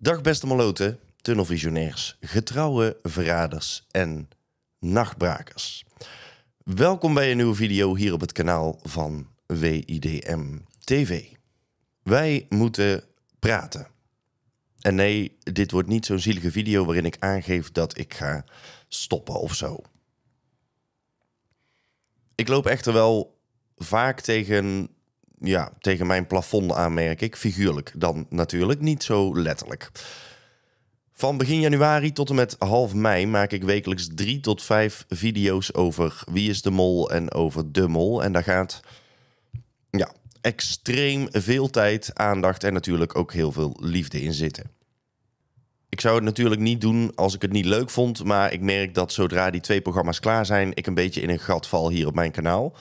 Dag beste maloten, tunnelvisionairs, getrouwe verraders en nachtbrakers. Welkom bij een nieuwe video hier op het kanaal van WIDM TV. Wij moeten praten. En nee, dit wordt niet zo'n zielige video waarin ik aangeef dat ik ga stoppen of zo. Ik loop echter wel vaak tegen ja, tegen mijn plafond aanmerk ik. Figuurlijk dan natuurlijk, niet zo letterlijk. Van begin januari tot en met half mei maak ik wekelijks drie tot vijf video's over wie is de mol en over de mol. En daar gaat ja, extreem veel tijd, aandacht en natuurlijk ook heel veel liefde in zitten. Ik zou het natuurlijk niet doen als ik het niet leuk vond, maar ik merk dat zodra die twee programma's klaar zijn, ik een beetje in een gat val hier op mijn kanaal.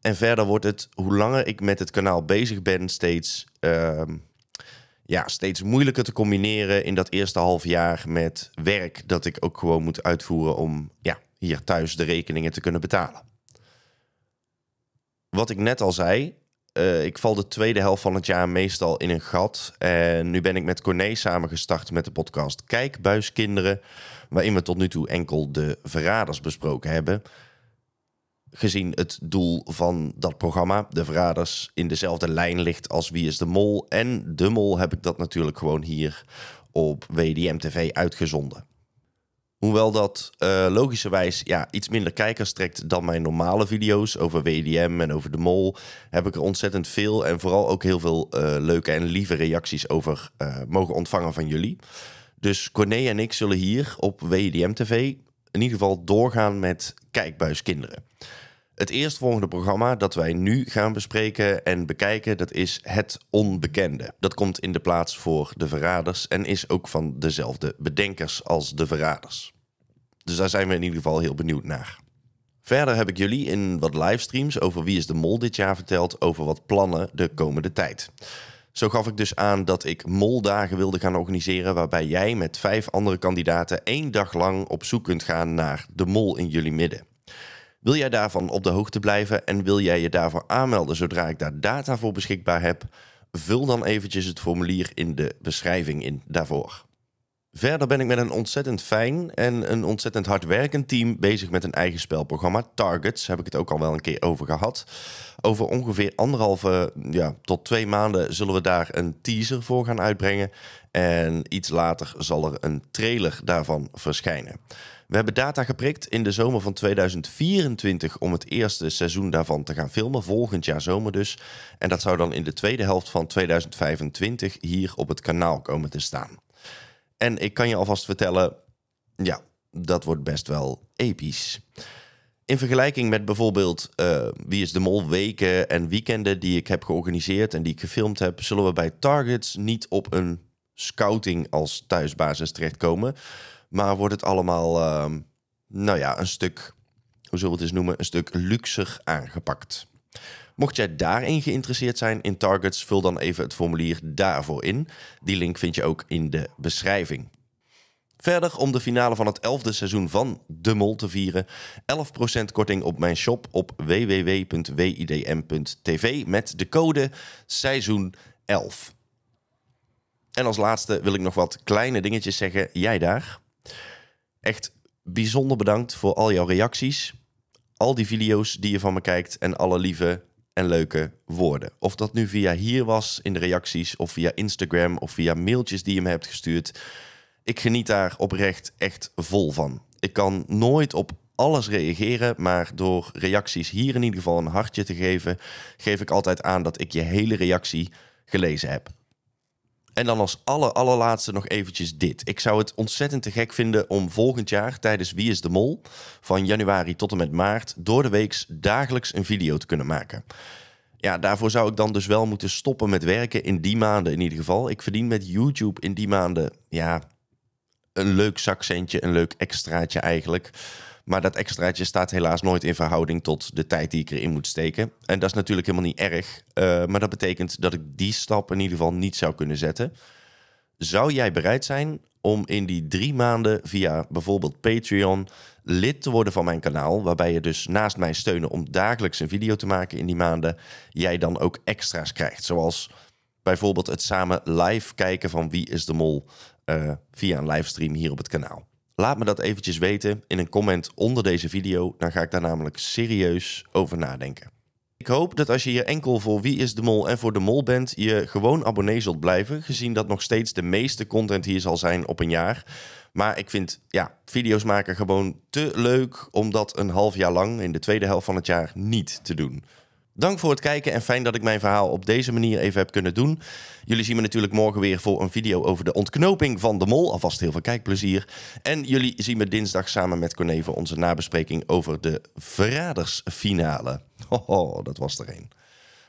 En verder wordt het, hoe langer ik met het kanaal bezig ben, steeds, ehm, ja, steeds moeilijker te combineren in dat eerste half jaar met werk dat ik ook gewoon moet uitvoeren om ja, hier thuis de rekeningen te kunnen betalen. Wat ik net al zei, eh, ik val de tweede helft van het jaar meestal in een gat. En nu ben ik met Corné samen gestart met de podcast Kijkbuiskinderen, waarin we tot nu toe enkel de verraders besproken hebben gezien het doel van dat programma, De Verraders, in dezelfde lijn ligt als Wie is de Mol. En De Mol heb ik dat natuurlijk gewoon hier op WDM-TV uitgezonden. Hoewel dat eh, logischerwijs ja, iets minder kijkers trekt dan mijn normale video's over WDM en over de mol, heb ik er ontzettend veel en vooral ook heel veel eh, leuke en lieve reacties over eh, mogen ontvangen van jullie. Dus Corné en ik zullen hier op WDM TV in ieder geval doorgaan met kijkbuiskinderen. Het eerstvolgende programma dat wij nu gaan bespreken en bekijken, dat is Het Onbekende. Dat komt in de plaats voor De Verraders en is ook van dezelfde bedenkers als De Verraders. Dus daar zijn we in ieder geval heel benieuwd naar. Verder heb ik jullie in wat livestreams over Wie is de Mol dit jaar verteld over wat plannen de komende tijd. Zo gaf ik dus aan dat ik moldagen wilde gaan organiseren waarbij jij met vijf andere kandidaten één dag lang op zoek kunt gaan naar de mol in jullie midden. Wil jij daarvan op de hoogte blijven en wil jij je daarvoor aanmelden zodra ik daar data voor beschikbaar heb? Vul dan eventjes het formulier in de beschrijving in daarvoor. Verder ben ik met een ontzettend fijn en een ontzettend hardwerkend team bezig met een eigen spelprogramma. Targets heb ik het ook al wel een keer over gehad. Over ongeveer anderhalve ja, tot twee maanden zullen we daar een teaser voor gaan uitbrengen. En iets later zal er een trailer daarvan verschijnen. We hebben data geprikt in de zomer van 2024 om het eerste seizoen daarvan te gaan filmen, volgend jaar zomer dus. En dat zou dan in de tweede helft van 2025 hier op het kanaal komen te staan. En ik kan je alvast vertellen, ja, dat wordt best wel episch. In vergelijking met bijvoorbeeld eh, Wie is de Mol weken en weekenden die ik heb georganiseerd en die ik gefilmd heb, zullen we bij Targets niet op een scouting als thuisbasis terechtkomen. Maar wordt het allemaal, ehm, nou ja, een stuk, hoe zullen we het eens noemen, een stuk luxer aangepakt. Mocht jij daarin geïnteresseerd zijn in targets, vul dan even het formulier daarvoor in. Die link vind je ook in de beschrijving. Verder, om de finale van het 11e seizoen van De Mol te vieren, 11% korting op mijn shop op www.widm.tv met de code seizoen 11. En als laatste wil ik nog wat kleine dingetjes zeggen. Jij daar. Echt bijzonder bedankt voor al jouw reacties al die video's die je van me kijkt en alle lieve en leuke woorden. Of dat nu via hier was in de reacties, of via Instagram, of via mailtjes die je me hebt gestuurd. Ik geniet daar oprecht echt vol van. Ik kan nooit op alles reageren, maar door reacties hier in ieder geval een hartje te geven, geef ik altijd aan dat ik je hele reactie gelezen heb. En dan als aller, allerlaatste nog eventjes dit. Ik zou het ontzettend te gek vinden om volgend jaar tijdens Wie is de Mol... van januari tot en met maart door de weeks dagelijks een video te kunnen maken. Ja, daarvoor zou ik dan dus wel moeten stoppen met werken in die maanden in ieder geval. Ik verdien met YouTube in die maanden, ja, een leuk zakcentje, een leuk extraatje eigenlijk... Maar dat extraatje staat helaas nooit in verhouding tot de tijd die ik erin moet steken. En dat is natuurlijk helemaal niet erg. Eh, maar dat betekent dat ik die stap in ieder geval niet zou kunnen zetten. Zou jij bereid zijn om in die drie maanden via bijvoorbeeld Patreon lid te worden van mijn kanaal. Waarbij je dus naast mij steunen om dagelijks een video te maken in die maanden, jij dan ook extra's krijgt. Zoals bijvoorbeeld het samen live kijken van Wie is de Mol eh, via een livestream hier op het kanaal. Laat me dat eventjes weten in een comment onder deze video. Dan ga ik daar namelijk serieus over nadenken. Ik hoop dat als je hier enkel voor Wie is de Mol en voor de Mol bent, je gewoon abonnee zult blijven, gezien dat nog steeds de meeste content hier zal zijn op een jaar. Maar ik vind ja, video's maken gewoon te leuk om dat een half jaar lang in de tweede helft van het jaar niet te doen. Dank voor het kijken en fijn dat ik mijn verhaal op deze manier even heb kunnen doen. Jullie zien me natuurlijk morgen weer voor een video over de ontknoping van de mol. Alvast heel veel kijkplezier. En jullie zien me dinsdag samen met Corné onze nabespreking over de verradersfinale. Oh, dat was er een.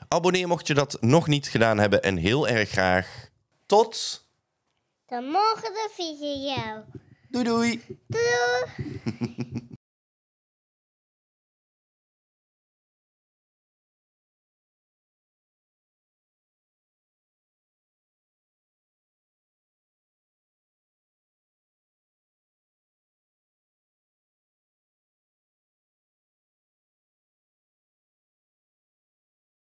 Abonneer mocht je dat nog niet gedaan hebben en heel erg graag tot... Dan morgen de video. Doei doei. Doei. doei.